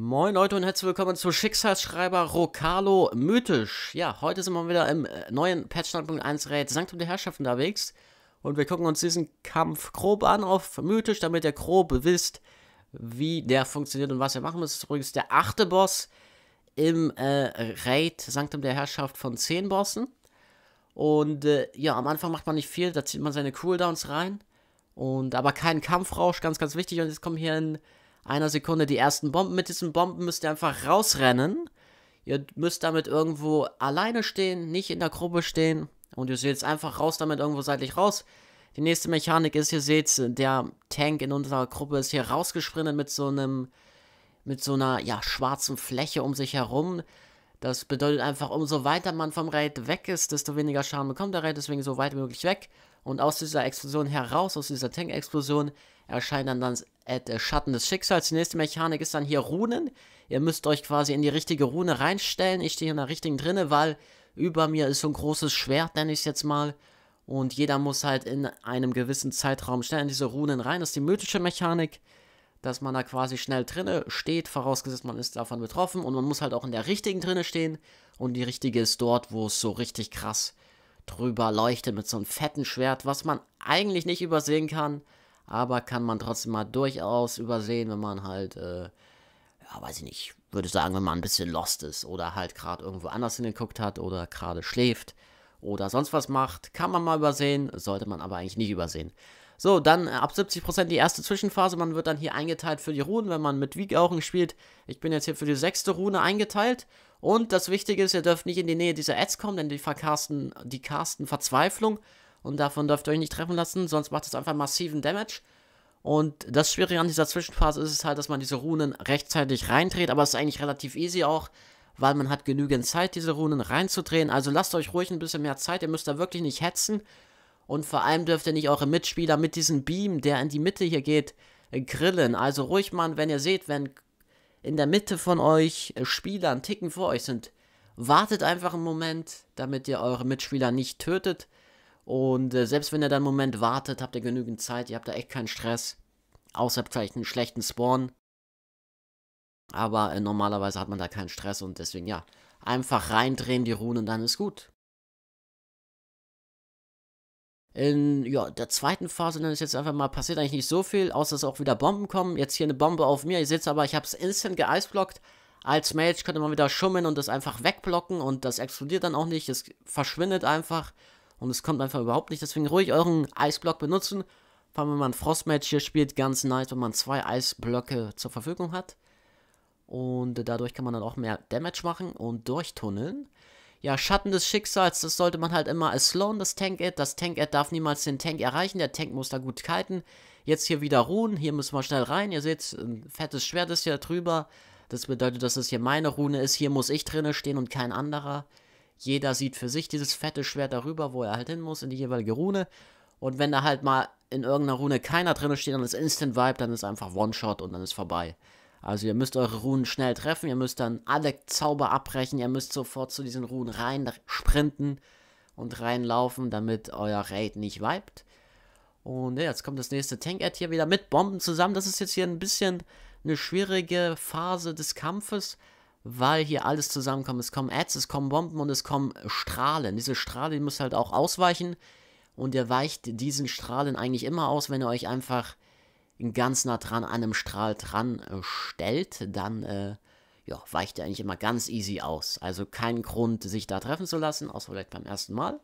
Moin Leute und herzlich willkommen zu Schicksalsschreiber Rocalo Mythisch. Ja, heute sind wir wieder im äh, neuen Patch 9.1 Raid Sanktum der Herrschaft unterwegs. Und wir gucken uns diesen Kampf grob an auf Mythisch, damit ihr grob wisst, wie der funktioniert und was ihr machen müsst. Das ist übrigens der achte Boss im äh, Raid Sanktum der Herrschaft von 10 Bossen. Und äh, ja, am Anfang macht man nicht viel, da zieht man seine Cooldowns rein. Und aber kein Kampfrausch, ganz, ganz wichtig. Und jetzt kommen hier ein einer Sekunde die ersten Bomben. Mit diesen Bomben müsst ihr einfach rausrennen. Ihr müsst damit irgendwo alleine stehen, nicht in der Gruppe stehen. Und ihr seht einfach raus damit irgendwo seitlich raus. Die nächste Mechanik ist, ihr seht, der Tank in unserer Gruppe ist hier rausgesprintet mit so einem, mit so einer, ja, schwarzen Fläche um sich herum. Das bedeutet einfach, umso weiter man vom Raid weg ist, desto weniger Schaden bekommt der Raid, deswegen so weit wie möglich weg. Und aus dieser Explosion heraus, aus dieser Tank-Explosion, erscheint dann, dann äh, Schatten des Schicksals. Die nächste Mechanik ist dann hier Runen. Ihr müsst euch quasi in die richtige Rune reinstellen. Ich stehe in der richtigen drinne, weil über mir ist so ein großes Schwert, nenne ich es jetzt mal. Und jeder muss halt in einem gewissen Zeitraum schnell in diese Runen rein. Das ist die mythische Mechanik, dass man da quasi schnell drinne steht, vorausgesetzt man ist davon betroffen. Und man muss halt auch in der richtigen drinne stehen. Und die richtige ist dort, wo es so richtig krass drüber leuchtet mit so einem fetten Schwert, was man eigentlich nicht übersehen kann aber kann man trotzdem mal durchaus übersehen, wenn man halt, äh, ja, weiß ich nicht, würde sagen, wenn man ein bisschen lost ist oder halt gerade irgendwo anders hingeguckt hat oder gerade schläft oder sonst was macht, kann man mal übersehen, sollte man aber eigentlich nicht übersehen. So, dann äh, ab 70% die erste Zwischenphase. Man wird dann hier eingeteilt für die Runen, wenn man mit Wiegauchen spielt. Ich bin jetzt hier für die sechste Rune eingeteilt. Und das Wichtige ist, ihr dürft nicht in die Nähe dieser Ads kommen, denn die verkasten, die casten Verzweiflung. Und davon dürft ihr euch nicht treffen lassen, sonst macht es einfach massiven Damage. Und das Schwierige an dieser Zwischenphase ist es halt, dass man diese Runen rechtzeitig reindreht, aber es ist eigentlich relativ easy auch, weil man hat genügend Zeit, diese Runen reinzudrehen. Also lasst euch ruhig ein bisschen mehr Zeit, ihr müsst da wirklich nicht hetzen. Und vor allem dürft ihr nicht eure Mitspieler mit diesem Beam, der in die Mitte hier geht, grillen. Also ruhig mal, wenn ihr seht, wenn in der Mitte von euch Spieler einen Ticken vor euch sind, wartet einfach einen Moment, damit ihr eure Mitspieler nicht tötet. Und äh, selbst wenn ihr dann einen Moment wartet, habt ihr genügend Zeit, ihr habt da echt keinen Stress. Außer vielleicht einen schlechten Spawn. Aber äh, normalerweise hat man da keinen Stress und deswegen, ja, einfach reindrehen die Runen und dann ist gut. In ja, der zweiten Phase dann ist jetzt einfach mal passiert eigentlich nicht so viel, außer dass auch wieder Bomben kommen. Jetzt hier eine Bombe auf mir. Ihr seht es aber, ich habe es instant geeisblockt. Als Mage könnte man wieder schummeln und das einfach wegblocken und das explodiert dann auch nicht. Es verschwindet einfach und es kommt einfach überhaupt nicht. Deswegen ruhig euren Eisblock benutzen. Vor allem, wenn man Frostmatch hier spielt, ganz nice, wenn man zwei Eisblöcke zur Verfügung hat. Und dadurch kann man dann auch mehr Damage machen und durchtunneln. Ja, Schatten des Schicksals, das sollte man halt immer als slowen, das Tank-Ad. Das Tank-Ad darf niemals den Tank erreichen, der Tank muss da gut kiten. Jetzt hier wieder ruhen, hier müssen wir schnell rein. Ihr seht, ein fettes Schwert ist hier drüber. Das bedeutet, dass es hier meine Rune ist. Hier muss ich drinne stehen und kein anderer. Jeder sieht für sich dieses fette Schwert darüber, wo er halt hin muss, in die jeweilige Rune. Und wenn da halt mal in irgendeiner Rune keiner drin steht, dann ist Instant Vibe, dann ist einfach One-Shot und dann ist vorbei. Also ihr müsst eure Runen schnell treffen, ihr müsst dann alle Zauber abbrechen, ihr müsst sofort zu diesen Runen rein sprinten und reinlaufen, damit euer Raid nicht vibet. Und ja, jetzt kommt das nächste Tank-Ad hier wieder mit Bomben zusammen. Das ist jetzt hier ein bisschen eine schwierige Phase des Kampfes weil hier alles zusammenkommt. Es kommen Ads, es kommen Bomben und es kommen Strahlen. Diese Strahlen die muss halt auch ausweichen und ihr weicht diesen Strahlen eigentlich immer aus, wenn ihr euch einfach ganz nah dran an einem Strahl dran äh, stellt, dann äh, ja, weicht ihr eigentlich immer ganz easy aus. Also kein Grund, sich da treffen zu lassen, außer vielleicht beim ersten Mal.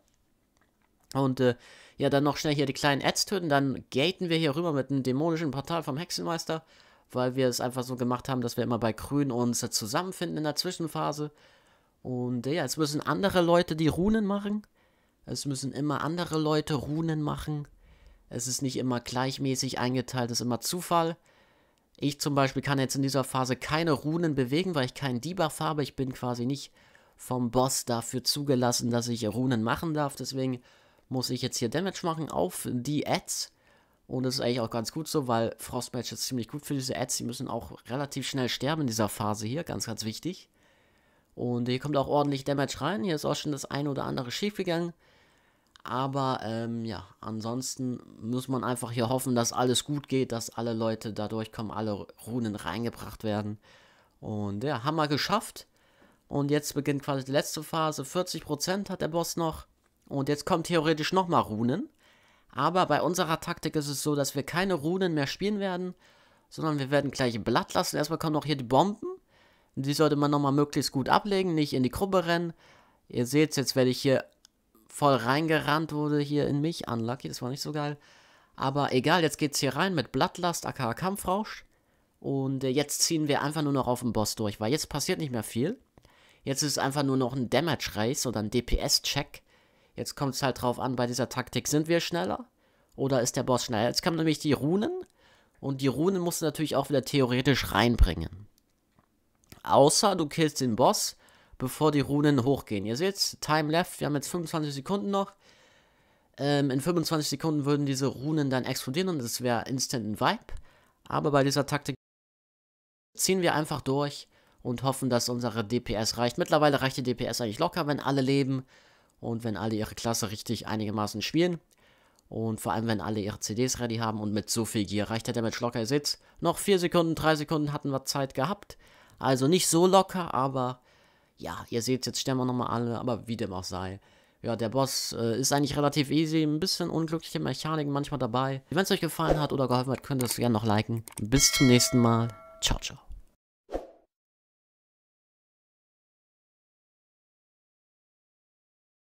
Und äh, ja, dann noch schnell hier die kleinen Ads töten, dann gaten wir hier rüber mit einem dämonischen Portal vom Hexenmeister weil wir es einfach so gemacht haben, dass wir immer bei Grün uns zusammenfinden in der Zwischenphase. Und äh, ja, es müssen andere Leute die Runen machen. Es müssen immer andere Leute Runen machen. Es ist nicht immer gleichmäßig eingeteilt, es ist immer Zufall. Ich zum Beispiel kann jetzt in dieser Phase keine Runen bewegen, weil ich keinen Debuff habe. Ich bin quasi nicht vom Boss dafür zugelassen, dass ich Runen machen darf. Deswegen muss ich jetzt hier Damage machen auf die Ads. Und das ist eigentlich auch ganz gut so, weil Frostmatch ist ziemlich gut für diese Ads. Die müssen auch relativ schnell sterben in dieser Phase hier. Ganz, ganz wichtig. Und hier kommt auch ordentlich Damage rein. Hier ist auch schon das eine oder andere schief gegangen. Aber ähm, ja, ansonsten muss man einfach hier hoffen, dass alles gut geht, dass alle Leute da durchkommen, alle Runen reingebracht werden. Und ja, haben wir geschafft. Und jetzt beginnt quasi die letzte Phase. 40% hat der Boss noch. Und jetzt kommen theoretisch nochmal Runen. Aber bei unserer Taktik ist es so, dass wir keine Runen mehr spielen werden, sondern wir werden gleich Blatt lassen. Erstmal kommen noch hier die Bomben. Die sollte man nochmal möglichst gut ablegen, nicht in die Gruppe rennen. Ihr seht, jetzt werde ich hier voll reingerannt wurde hier in mich. Unlucky, das war nicht so geil. Aber egal, jetzt geht's hier rein mit Blattlast, aka Kampfrausch. Und äh, jetzt ziehen wir einfach nur noch auf den Boss durch, weil jetzt passiert nicht mehr viel. Jetzt ist es einfach nur noch ein Damage Race oder ein DPS-Check. Jetzt kommt es halt drauf an, bei dieser Taktik sind wir schneller oder ist der Boss schneller? Jetzt kommen nämlich die Runen und die Runen musst du natürlich auch wieder theoretisch reinbringen. Außer du killst den Boss, bevor die Runen hochgehen. Ihr seht, Time left, wir haben jetzt 25 Sekunden noch. Ähm, in 25 Sekunden würden diese Runen dann explodieren und es wäre instant ein Vibe. Aber bei dieser Taktik ziehen wir einfach durch und hoffen, dass unsere DPS reicht. Mittlerweile reicht die DPS eigentlich locker, wenn alle leben und wenn alle ihre Klasse richtig einigermaßen spielen und vor allem wenn alle ihre CDs ready haben und mit so viel Gier reicht der Damage locker. Ihr seht's, noch 4 Sekunden, 3 Sekunden hatten wir Zeit gehabt. Also nicht so locker, aber ja, ihr seht jetzt sterben wir nochmal alle, aber wie dem auch sei. Ja, der Boss äh, ist eigentlich relativ easy, ein bisschen unglückliche Mechaniken manchmal dabei. Wenn es euch gefallen hat oder geholfen hat, könnt ihr es gerne noch liken. Bis zum nächsten Mal. Ciao, ciao.